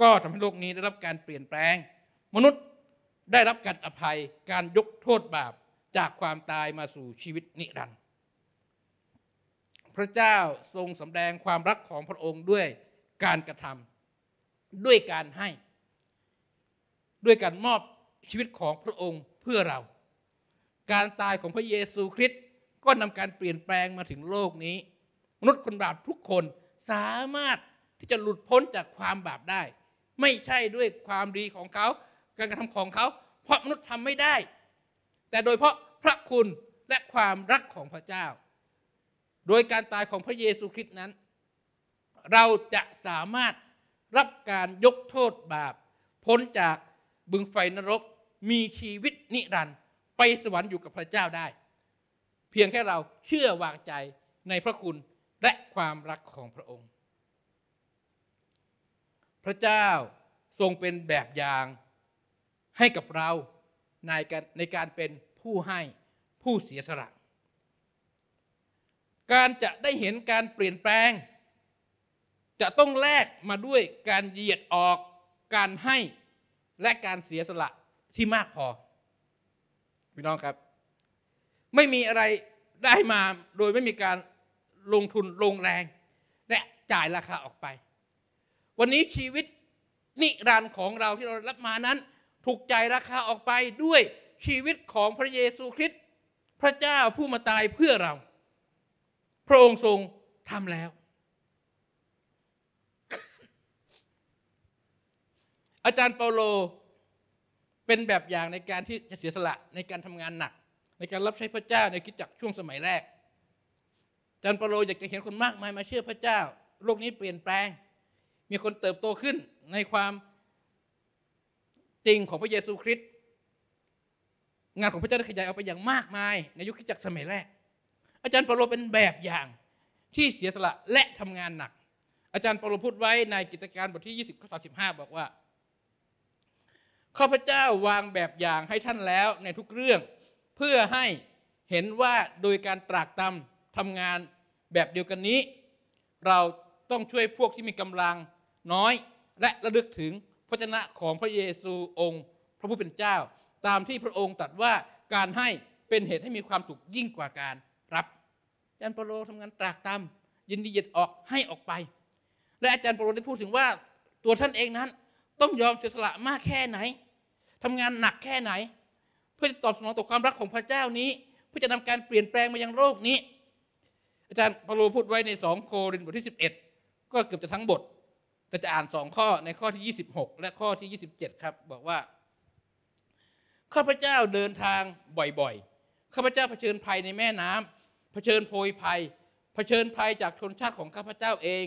ก็ทำให้โลกนี้ได้รับการเปลี่ยนแปลง มนุษย์ได้รับการอภัยการยกโทษบาปจากความตายมาสู่ชีวิตนิรันดร์พระเจ้าทรงสำแดงความรักของพระองค์ด้วยการกระทำด้วยการให้ ด้วยการมอบชีวิตของพระองค์เพื่อเรา การตายของพระเยซูคริสต์ก็นำการเปลี่ยนแปลงมาถึงโลกนี้ มนุษย์คนบาปทุกคนสามารถที่จะหลุดพ้นจากความบาปได้ ไม่ใช่ด้วยความดีของเขา การกระทำของเขา เพราะมนุษย์ทำไม่ได้ แต่โดยเพราะพระคุณและความรักของพระเจ้า โดยการตายของพระเยซูคริสต์นั้น เราจะสามารถรับการยกโทษบาป พ้นจากบึงไฟนรก มีชีวิตนิรันดร์ไปสวรรค์อยู่กับพระเจ้าได้ เพียงแค่เราเชื่อวางใจในพระคุณและความรักของพระองค์พระเจ้าทรงเป็นแบบอย่างให้กับเรา ในการในการเป็นผู้ให้ผู้เสียสละการจะได้เห็นการเปลี่ยนแปลง จะต้องแลกมาด้วยการเหยียดออกการให้และการเสียสละที่มากพอพี่น้องครับ ไม่มีอะไรได้มาโดยไม่มีการลงทุนลงแรงและจ่ายราคาออกไปวันนี้ชีวิตนิรันดร์ของเราที่เรารับมานั้นถูกใจราคาออกไปด้วยชีวิตของพระเยซูคริสต์พระเจ้าผู้มาตายเพื่อเราพระองค์ทรงทำแล้ว อาจารย์เปาโลเป็นแบบอย่างในการที่จะเสียสละในการทำงานหนัก ในการรับใช้พระเจ้าในคิดจักช่วงสมัยแรกอาจารย์เปาโลอยากจะเห็นคนมากมายมาเชื่อพระเจ้าโลกนี้เปลี่ยนแปลงมีคนเติบโตขึ้นในความจริงของพระเยซูคริสต์งานของพระเจ้าได้ขยายออกไปอย่างมากมายในยุคคิจักรสมัยแรก อาจารย์เปาโลเป็นแบบอย่างที่เสียสละและทำงานหนัก อาจารย์เปาโลพูดไว้ในกิจการบทที่20ข้อ35บอกว่า ข้าพเจ้าวางแบบอย่างให้ท่านแล้วในทุกเรื่อง เพื่อให้เห็นว่าโดยการตรากตำทำงานแบบเดียวกันนี้ เราต้องช่วยพวกที่มีกำลังน้อยและระลึกถึงพระชนะของพระเยซูองค์ พระผู้เป็นเจ้า ตามที่พระองค์ตรัสว่าการให้เป็นเหตุให้มีความสุขยิ่งกว่าการรับ อาจารย์เปโลทำงานตรากตามยินดีเหยียดออกให้ออกไป และอาจารย์เปโลได้พูดถึงว่าตัวท่านเองนั้นต้องยอมเสียสละมากแค่ไหน ทำงานหนักแค่ไหน เพื่อจะตอบสนองต่อความรักของพระเจ้านี้ เพื่อจะนำการเปลี่ยนแปลงมายังโลกนี้ อาจารย์เปโลพูดไว้ในสองโครินธ์บทที่ 11 ก็เกือบจะทั้งบทแต่จะอ่านสองข้อในข้อที่ 26 และข้อที่ 27 ครับบอกว่าข้าพเจ้าเดินทางบ่อยๆข้าพเจ้าเผชิญภัยในแม่น้ำเผชิญโพยภัยเผชิญภัยจากชนชาติของข้าพเจ้าเอง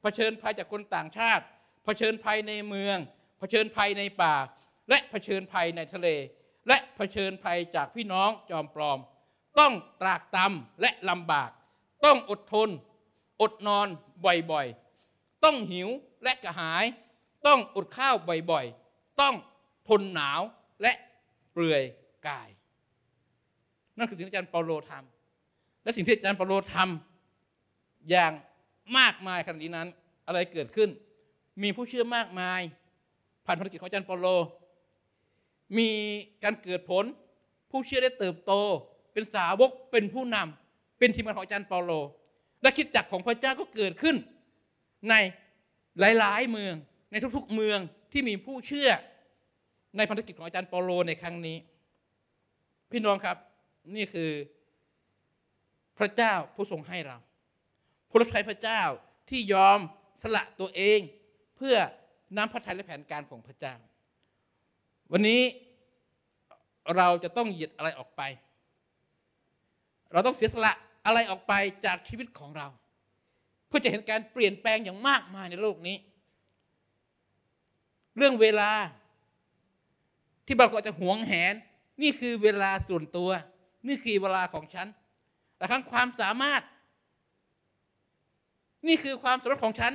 เผชิญภัยจากคนต่างชาติเผชิญภัยในเมืองเผชิญภัยในป่าและเผชิญภัยในทะเล และเผชิญภัยจากพี่น้องจอมปลอม ต้องตรากตำและลำบาก ต้องอดทน อดนอนบ่อยๆต้องหิวและกระหาย ต้องอดข้าวบ่อยๆ ต้องทนหนาวและเปลือยกาย นั่นคือสิ่งที่อาจารย์เปาโลทำและสิ่งที่อาจารย์เปาโลทำอย่างมากมายขนาดนี้นั้นอะไรเกิดขึ้น มีผู้เชื่อมากมายผ่านภารกิจของอาจารย์เปาโล มีการเกิดผล ผู้เชื่อได้เติบโต เป็นสาวกเป็นผู้นำเป็นทีมงานของอาจารย์เปาโล และคิดจักของพระเจ้าก็เกิดขึ้นในหลายๆเมือง ในทุกๆเมืองที่มีผู้เชื่อในพันธกิจของอาจารย์อลโลในครั้งนี้พี่น้องครับนี่คือพระเจ้าผู้ทรงให้เราผู้รับใช้พระเจ้าที่ยอมสละตัวเองเพื่อน้ำพระทัยและแผนการของพระเจ้า วันนี้เราจะต้องหยิดอะไรออกไป เราต้องเสียสละอะไรออกไปจากชีวิตของเราเพื่อจะเห็นการเปลี่ยนแปลงอย่างมากมายในโลกนี้ เรื่องเวลาที่บางคนจะหวงแหน นี่คือเวลาส่วนตัว นี่คือเวลาของฉันแต่รั้งความสามารถ นี่คือความสามารถของฉัน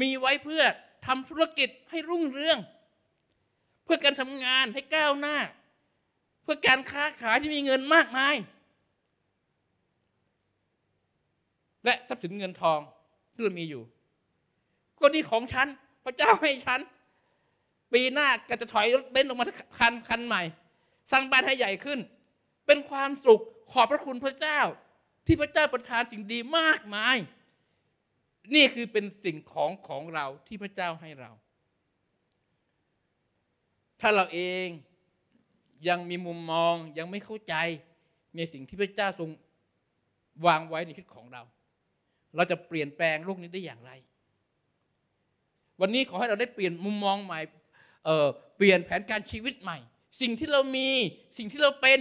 มีไว้เพื่อทำธุรกิจให้รุ่งเรือง เพื่อการทำงานให้ก้าวหน้า เพื่อการค้าขายที่มีเงินมากมาย และทรัพย์สินเงินทองที่เรามีอยู่ก็นี่ของฉันพระเจ้าให้ฉัน ปีหน้าก็จะถอยรถเบนซ์ออกมาคันคันใหม่สร้างบ้านให้ใหญ่ขึ้น เป็นความสุขขอบพระคุณพระเจ้าที่พระเจ้าประทานสิ่งดีมากมาย นี่คือเป็นสิ่งของของเราที่พระเจ้าให้เรา ถ้าเราเองยังมีมุมมองยังไม่เข้าใจในสิ่งที่พระเจ้าทรงวางไว้ในชีวิตของเราเราจะเปลี่ยนแปลงโลกนี้ได้อย่างไร วันนี้ขอให้เราได้เปลี่ยนมุมมองใหม่เเปลี่ยนแผนการชีวิตใหม่ สิ่งที่เรามี สิ่งที่เราเป็น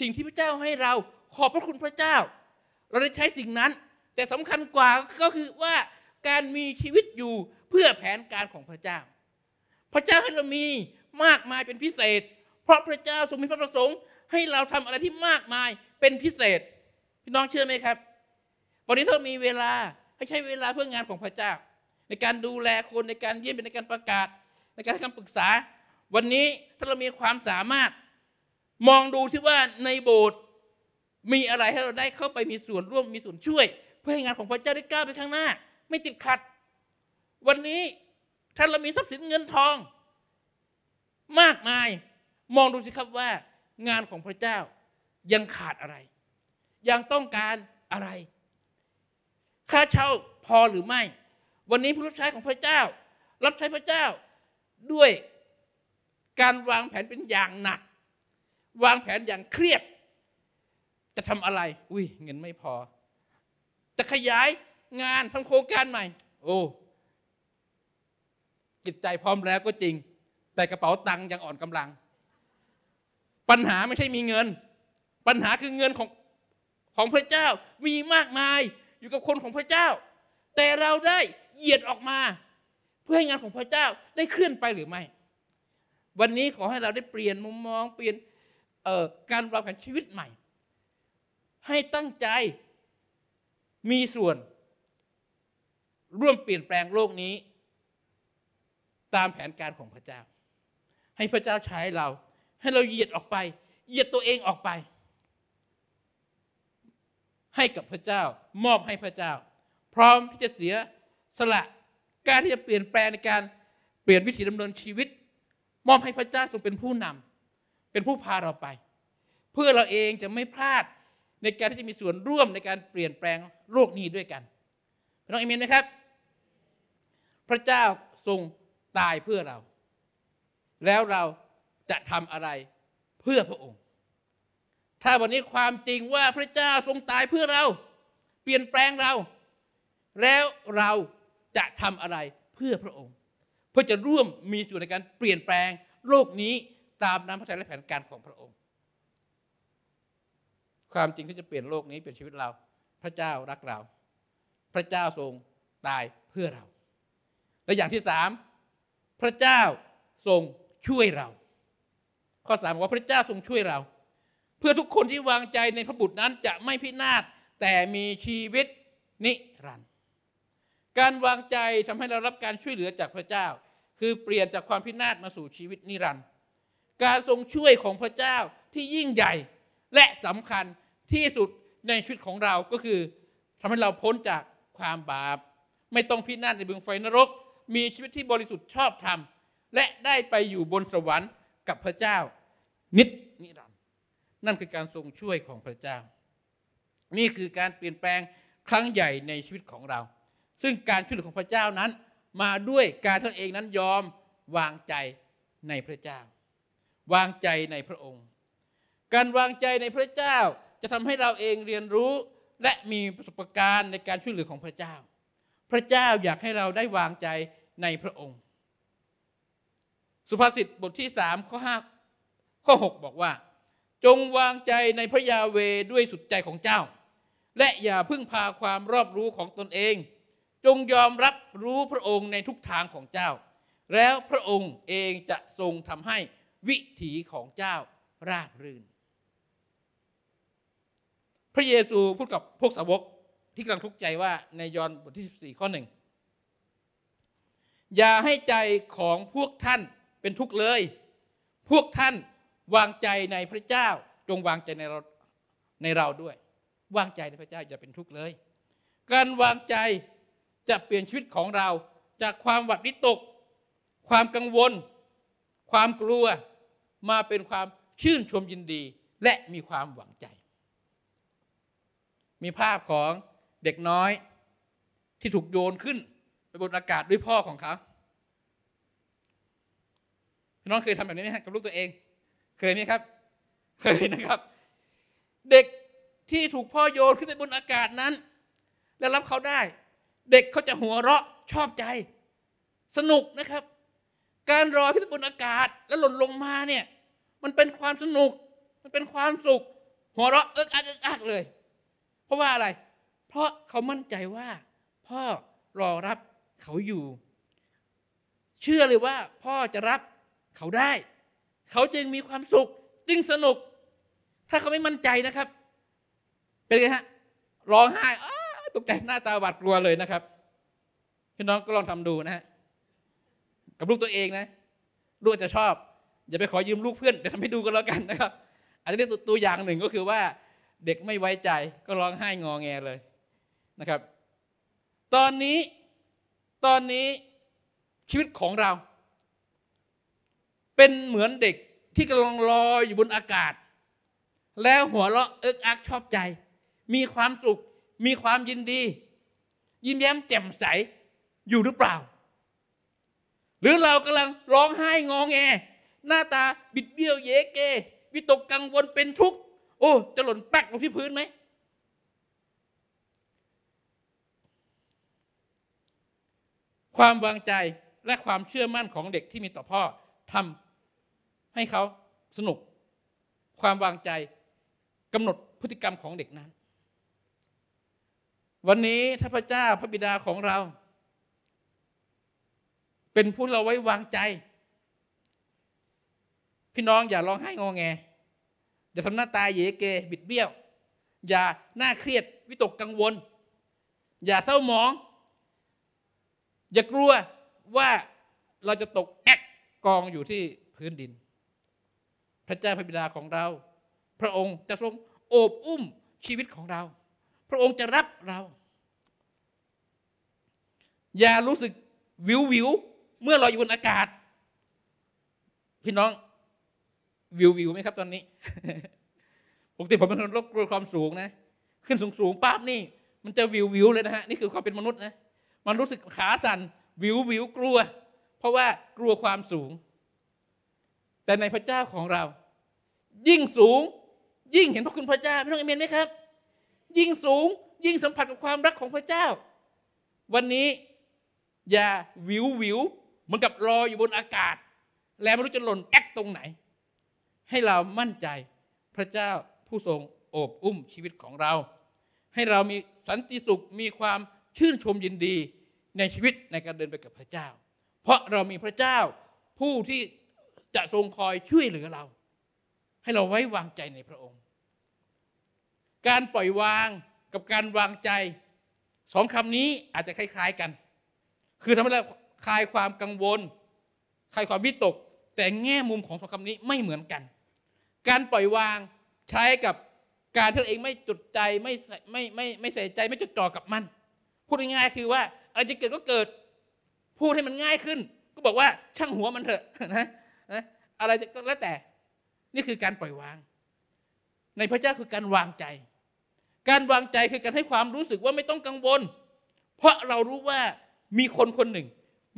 สิ่งที่พระเจ้าให้เรา ขอบพระคุณพระเจ้า เราได้ใช้สิ่งนั้น แต่สำคัญกว่าก็คือว่าการมีชีวิตอยู่เพื่อแผนการของพระเจ้า พระเจ้าให้เรามีมากมายเป็นพิเศษ เพราะพระเจ้าทรงมีพระประสงค์ ให้เราทำอะไรที่มากมายเป็นพิเศษ พี่น้องเชื่อไหมครับวันนี้เธอมีเวลาให้ใช้เวลาเพื่องานของพระเจ้า ในการดูแลคนในการเยี่ยมในการประกาศ ในการให้คำปรึกษา วันนี้ถ้าเรามีความสามารถ มองดูที่ว่าในโบสถ์มีอะไรให้เราได้เข้าไปมีส่วนร่วมมีส่วนช่วย เพื่อให้งานของพระเจ้าได้ก้าวไปข้างหน้า ไม่ติดขัด วันนี้ถ้าเรามีทรัพย์สินเงินทอง มากมาย มองดูสิครับว่า งานของพระเจ้ายังขาดอะไร ยังต้องการอะไรค่าเช่าพอหรือไม่ วันนี้ผู้รับใช้ของพระเจ้า รับใช้พระเจ้า ด้วยการวางแผนเป็นอย่างหนัก วางแผนอย่างเครียดจะทำอะไร อุ้ย เงินไม่พอ จะขยายงานทำโครงการใหม่ โอ้จิตใจพร้อมแล้วก็จริง แต่กระเป๋าตังค์ยังอ่อนกำลัง ปัญหาไม่ใช่มีเงิน ปัญหาคือเงินของของพระเจ้ามีมากมายอยู่กับคนของพระเจ้า แต่เราได้เหยียดออกมา เพื่อให้งานของพระเจ้าได้เคลื่อนไปหรือไม่ วันนี้ขอให้เราได้เปลี่ยนมุมมองเปลี่ยนการวางแผนชีวิตใหม่ ให้ตั้งใจมีส่วน ร่วมเปลี่ยนแปลงโลกนี้ ตามแผนการของพระเจ้า ให้พระเจ้าใช้เรา ให้เราเหยียดออกไป เหยียดตัวเองออกไปให้กับพระเจ้ามอบให้พระเจ้า พร้อมที่จะเสียสละการที่จะเปลี่ยนแปลงในการเปลี่ยนวิถีดำเนินชีวิต มอบให้พระเจ้าทรงเป็นผู้นำ เป็นผู้พาเราไป เพื่อเราเองจะไม่พลาดในการที่จะมีส่วนร่วมในการเปลี่ยนแปลงโลกนี้ด้วยกันน้องเอเมนนะครับ พระเจ้าทรงตายเพื่อเรา แล้วเราจะทำอะไรเพื่อพระองค์ถ้าวันนี้ความจริงว่าพระเจ้าทรงตายเพื่อเรา เปลี่ยนแปลงเรา แล้วเราจะทำอะไรเพื่อพระองค์เพื่อจะร่วมมีส่วนในการเปลี่ยนแปลงโลกนี้ตามน้ำพระทัยและแผนการของพระองค์ ความจริงที่จะเปลี่ยนโลกนี้เปลี่ยนชีวิตเราพระเจ้ารักเราพระเจ้าทรงตายเพื่อเรา และอย่างที่สามพระเจ้าทรงช่วยเราข้อสามว่าพระเจ้าทรงช่วยเราเพื่อทุกคนที่วางใจในพระบุตรนั้นจะไม่พินาศแต่มีชีวิตนิรันดร์การวางใจทำให้เรารับการช่วยเหลือจากพระเจ้า คือเปลี่ยนจากความพินาศมาสู่ชีวิตนิรันดร์การทรงช่วยของพระเจ้าที่ยิ่งใหญ่ และสำคัญที่สุดในชีวิตของเราก็คือ ทำให้เราพ้นจากความบาป ไม่ต้องพินาศในบึงไฟนรก มีชีวิตที่บริสุทธิ์ชอบธรรม และได้ไปอยู่บนสวรรค์กับพระเจ้านิดนิรันดร์นั่นคือการทรงช่วยของพระเจ้า นี่คือการเปลี่ยนแปลงครั้งใหญ่ในชีวิตของเรา ซึ่งการช่วยเหลือของพระเจ้านั้น มาด้วยการที่าเองนั้นยอมวางใจในพระเจ้า วางใจในพระองค์ การวางใจในพระเจ้าจะทำให้เราเองเรียนรู้และมีประสบการณ์ในการช่วยเหลือของพระเจ้า พระเจ้าอยากให้เราได้วางใจในพระองค์ สุภาษิตบทที่สามข้อห้าข้อหกบอกว่าจงวางใจในพระยาเวด้วยสุดใจของเจ้า และอย่าพึ่งพาความรอบรู้ของตนเอง จงยอมรับรู้พระองค์ในทุกทางของเจ้า แล้วพระองค์เองจะทรงทำให้วิถีของเจ้าราบรื่นพระเยซูพูดกับพวกสาวกที่กำลังทุกข์ใจว่าในยอห์นบทที่14ข้อหนึ่งอย่าให้ใจของพวกท่านเป็นทุกข์เลย พวกท่านวางใจในพระเจ้าจงวางใจในเราในเราด้วย วางใจในพระเจ้าอย่าเป็นทุกข์เลย การวางใจจะเปลี่ยนชีวิตของเรา จากความหวัดวิตก ความกังวล ความกลัวมาเป็นความชื่นชมยินดีและมีความหวังใจ มีภาพของเด็กน้อยที่ถูกโยนขึ้นไปบนอากาศด้วยพ่อของเขาน้องเคยทำแบบนี้ไหมกับลูกตัวเองเคยไหมครับ เคยนะครับ เด็กที่ถูกพ่อโยนขึ้นไปบนอากาศนั้น แล้วรับเขาได้ เด็กเขาจะหัวเราะชอบใจ สนุกนะครับ การรอขึ้นบนอากาศแล้วหล่นลงมาเนี่ย มันเป็นความสนุก มันเป็นความสุขหัวเราะเอิกอักเอิกอักเลย เพราะว่าอะไร เพราะเขามั่นใจว่า พ่อรอรับเขาอยู่ เชื่อเลยว่าพ่อจะรับเขาได้เขาจึงมีความสุขจึงสนุก ถ้าเขาไม่มั่นใจนะครับ เป็นไงฮะร้องไห้ตกใจหน้าตาหวาดกลัวเลยนะครับพี่น้องก็ลองทำดูนะฮะกับลูกตัวเองนะลูกจะชอบอย่าไปขอยืมลูกเพื่อน เดี๋ยวทำให้ดูกันแล้วกันนะครับอาจจะเป็นตัวอย่างหนึ่งก็คือว่า เด็กไม่ไว้ใจก็ร้องไห้งอแงเลยนะครับ ตอนนี้ตอนนี้ชีวิตของเราเป็นเหมือนเด็กที่กำลังลอยอยู่บนอากาศ แล้วหัวเราะเอิกอักชอบใจ มีความสุข มีความยินดี ยิ้มแย้มแจ่มใสอยู่หรือเปล่า หรือเรากำลังร้องไห้งองแง หน้าตาบิดเบี้ยวเยเก วิตกกังวล เป็นทุกข์โอ้จะหล่นปักลงที่พื้นไหม ความวางใจและความเชื่อมั่นของเด็กที่มีต่อพ่อทำให้เขาสนุกความวางใจกำหนดพฤติกรรมของเด็กนั้น วันนี้ถ้าพระเจ้าพระบิดาของเรา เป็นผู้เราไว้วางใจ พี่น้องอย่าร้องไห้งอแงอย่าทำหน้าตาเยเกบิดเบี้ยว อย่าหน้าเครียดวิตกกังวล อย่าเศร้าหมอง อย่ากลัวว่าเราจะตกแอกกองอยู่ที่พื้นดินพระเจ้าพระบิดาของเรา พระองค์จะทรงโอบอุ้มชีวิตของเรา พระองค์จะรับเรา อย่ารู้สึกวิววิวเมื่อเราอยู่บนอากาศพี่น้องวิววิวไหมครับ ตอนนี้ปกติผมเป็นคนรบกลัวความสูงนะขึ้นสูงสูงปั๊บนี่ มันจะวิววิวเลยนะฮะนี่คือความเป็นมนุษย์นะมันรู้สึกขาสั่นวิววิวกลัว เพราะว่ากลัวความสูงแต่ในพระเจ้าของเรา ยิ่งสูงยิ่งเห็นพระคุณพระเจ้าพี่น้องเอเมนไหมครับ ยิ่งสูงยิ่งสัมผัสกับความรักของพระเจ้า วันนี้อย่าวิววิวเหมือนกับลอยอยู่บนอากาศ แล้วไม่รู้จะหล่นแอกตรงไหน ให้เรามั่นใจพระเจ้าผู้ทรงโอบอุ้มชีวิตของเรา ให้เรามีสันติสุขมีความชื่นชมยินดีในชีวิตในการเดินไปกับพระเจ้า เพราะเรามีพระเจ้าผู้ที่จะทรงคอยช่วยเหลือเรา ให้เราไว้วางใจในพระองค์ การปล่อยวางกับการวางใจสองคำนี้อาจจะคล้าย ๆ กัน คือทำให้เราคลายความกังวลคลายความวิตก แต่แง่มุมของสองคำนี้ไม่เหมือนกัน การปล่อยวางใช้กับการที่เราเองไม่จดใจไม่ไม่ไม่ไม่ใส่ใจไม่จดจ่อกับมันพูดง่ายๆคือว่าอะไรจะเกิดก็เกิดพูดให้มันง่ายขึ้น ก็บอกว่าช่างหัวมันเถอะนะอะไรก็แล้วแต่นี่คือการปล่อยวาง ในพระเจ้าคือการวางใจ การวางใจคือการให้ความรู้สึกว่าไม่ต้องกังวลเพราะเรารู้ว่ามีคนคนหนึ่ง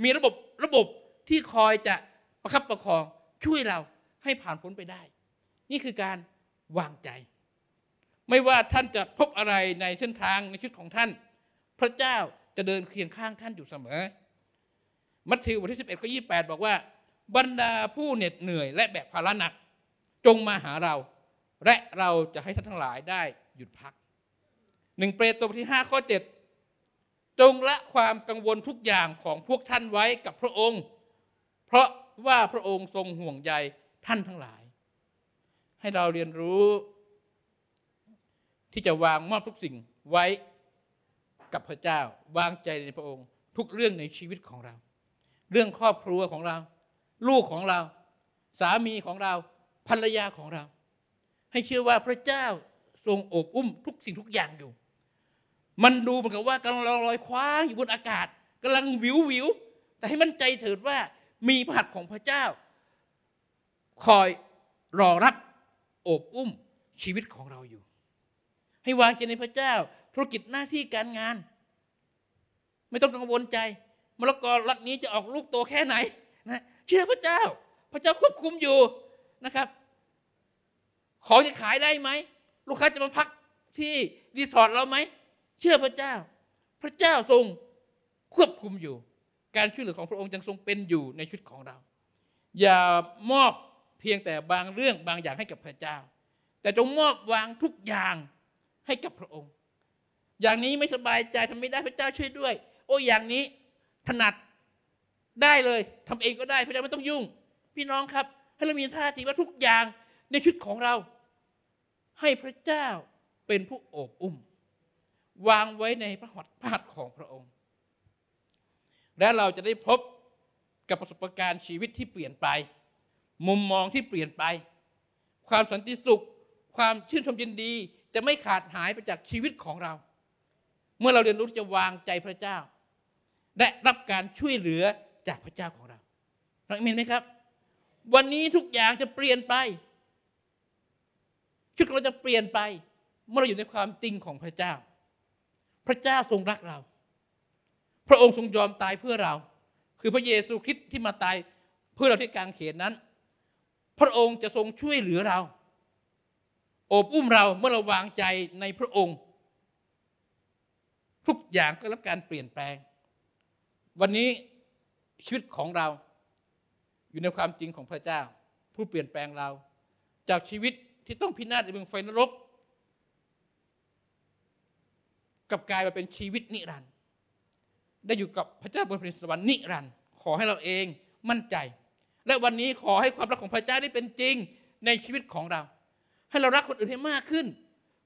มีระบบระบบที่คอยจะประคับประคองช่วยเราให้ผ่านพ้นไปได้ นี่คือการวางใจ ไม่ว่าท่านจะพบอะไรในเส้นทางในชีวิตของท่าน พระเจ้าจะเดินเคียงข้างท่านอยู่เสมอ มัทธิวบทที่11บเอ28 บอกว่าบรรดาผู้เหน็ดเหนื่อยและแบกภาระหนัก จงมาหาเรา และเราจะให้ท่านทั้งหลายได้หยุดพักหนึ่งเปรตตบทที่5ข้อ7จงละความกังวลทุกอย่างของพวกท่านไว้กับพระองค์ เพราะว่าพระองค์ทรงห่วงใยท่านทั้งหลาย ให้เราเรียนรู้ ที่จะวางมอบทุกสิ่งไว้ กับพระเจ้าวางใจในพระองค์ ทุกเรื่องในชีวิตของเรา เรื่องครอบครัวของเราลูกของเรา สามีของเราภรรยาของเรา ให้เชื่อว่าพระเจ้าทรงโอบอุ้ม ทุกสิ่งทุกอย่างอยู่ มันดูเหมือนกับว่ากำลังลอยคว้างอยู่บนอากาศกำลังวิววิวแต่ให้มั่นใจเถิดว่ามีพระหัตถ์ของพระเจ้า คอยรอรับโอบอุ้มชีวิตของเราอยู่ ให้วางใจในพระเจ้าธุรกิจหน้าที่การงาน ไม่ต้องกังวลใจมะละกอรัดนี้จะออกลูกโตแค่ไหนนะเชื่อพระเจ้าพระเจ้าควบคุมอยู่นะครับ ของจะขายได้ไหมลูกค้าจะมาพักที่รีสอร์ทเราไหม เชื่อพระเจ้า พระเจ้าทรงควบคุมอยู่ การช่วยเหลือของพระองค์จังทรงเป็นอยู่ในชุดของเรา อย่ามอบเพียงแต่บางเรื่อง บางอย่างให้กับพระเจ้า แต่จงมอบวางทุกอย่างให้กับพระองค์ อย่างนี้ไม่สบายใจทำไม่ได้พระเจ้าช่วยด้วย โอ้อย่างนี้ถนัดได้เลยทำเองก็ได้พระเจ้าไม่ต้องยุ่ง พี่น้องครับให้เรามีท่าทีว่าทุกอย่างในชุดของเรา ให้พระเจ้าเป็นผู้โอบอุ้มวางไว้ในพระหัตถ์พาดของพระองค์ และเราจะได้พบกับประสบการณ์ชีวิตที่เปลี่ยนไป มุมมองที่เปลี่ยนไป ความสันติสุขความชื่นชมยินดีจะไม่ขาดหายไปจากชีวิตของเรา เมื่อเราเรียนรู้ที่จะวางใจพระเจ้า และรับการช่วยเหลือจากพระเจ้าของเราเราเห็นไหมครับ วันนี้ทุกอย่างจะเปลี่ยนไป ชีวิตเราจะเปลี่ยนไป เมื่อเราอยู่ในความจริงของพระเจ้า พระเจ้าทรงรักเรา พระองค์ทรงยอมตายเพื่อเรา คือพระเยซูคริสต์ที่มาตายเพื่อเราที่กางเขนนั้น พระองค์จะทรงช่วยเหลือเรา โอบอุ้มเราเมื่อเราวางใจในพระองค์ ทุกอย่างก็รับการเปลี่ยนแปลง วันนี้ชีวิตของเราอยู่ในความจริงของพระเจ้า ผู้เปลี่ยนแปลงเรา จากชีวิตที่ต้องพินาศในเมืองไฟนรกกับกลายมาเป็นชีวิตนิรันดร์ได้อยู่กับพระเจ้าบนพผนสวรรค์นิรันดร์ขอให้เราเองมั่นใจ และวันนี้ขอให้ความรักของพระเจ้าได้เป็นจริงในชีวิตของเรา ให้เรารักคนอื่นให้มากขึ้น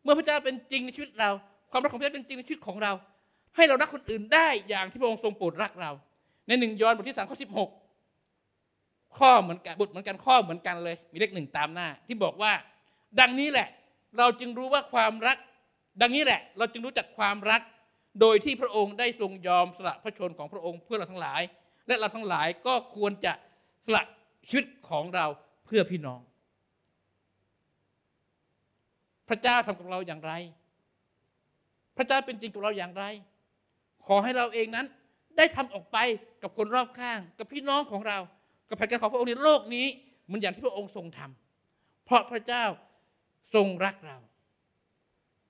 เมื่อพระเจ้าเป็นจริงในชีวิตเรา ความรักของพระเจ้าเป็นจริงในชีวิตของเรา ให้เรารักคนอื่นได้อย่างที่พระองค์ทรงโปรดรักเราในหนึ่งยอห์นบทที่สามข้อสิบหกข้อเหมือนกันบทเหมือนกันข้อเหมือนกันเลย มีเลขหนึ่งตามหน้า ที่บอกว่า ดังนี้แหละ เราจึงรู้ว่าความรัก ดังนี้แหละเราจึงรู้จักความรักโดยที่พระองค์ได้ทรงยอมสละพระชนของพระองค์เพื่อเราทั้งหลาย และเราทั้งหลายก็ควรจะสละชีวิตของเราเพื่อพี่น้อง พระเจ้าทำกับเราอย่างไร พระเจ้าเป็นจริงกับเราอย่างไร ขอให้เราเองนั้นได้ทำออกไปกับคนรอบข้าง กับพี่น้องของเรา กับแผนการของพระองค์ในโลกนี้มันอย่างที่พระองค์ทรงทำ เพราะพระเจ้าทรงรักเรา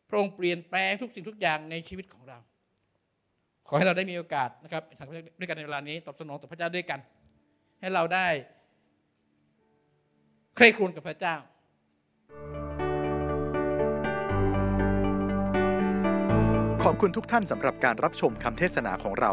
พระองค์เปลี่ยนแปลงทุกสิ่งทุกอย่างในชีวิตของเรา ขอให้เราได้มีโอกาสนะครับทางด้วยกันในเวลานี้ ตอบสนองต่อพระเจ้าด้วยกัน ให้เราได้เคร่ครวญกับพระเจ้า ขอบคุณทุกท่านสำหรับการรับชมคำเทศนาของเรา